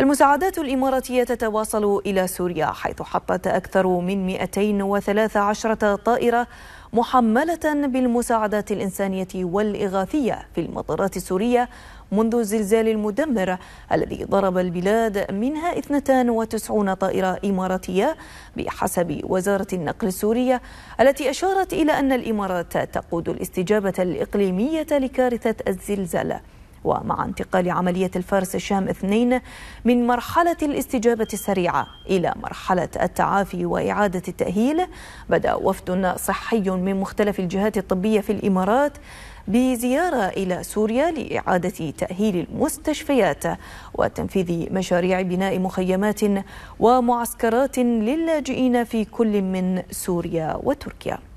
المساعدات الإماراتية تتواصل إلى سوريا حيث حطت أكثر من 213 طائرة محملة بالمساعدات الإنسانية والإغاثية في المطارات السورية منذ الزلزال المدمر الذي ضرب البلاد منها 92 طائرة إماراتية بحسب وزارة النقل السورية التي أشارت إلى أن الإمارات تقود الاستجابة الإقليمية لكارثة الزلزال ومع انتقال عملية الفارس الشام اثنين من مرحلة الاستجابة السريعة إلى مرحلة التعافي وإعادة التأهيل بدأ وفد صحي من مختلف الجهات الطبية في الإمارات بزيارة إلى سوريا لإعادة تأهيل المستشفيات وتنفيذ مشاريع بناء مخيمات ومعسكرات للاجئين في كل من سوريا وتركيا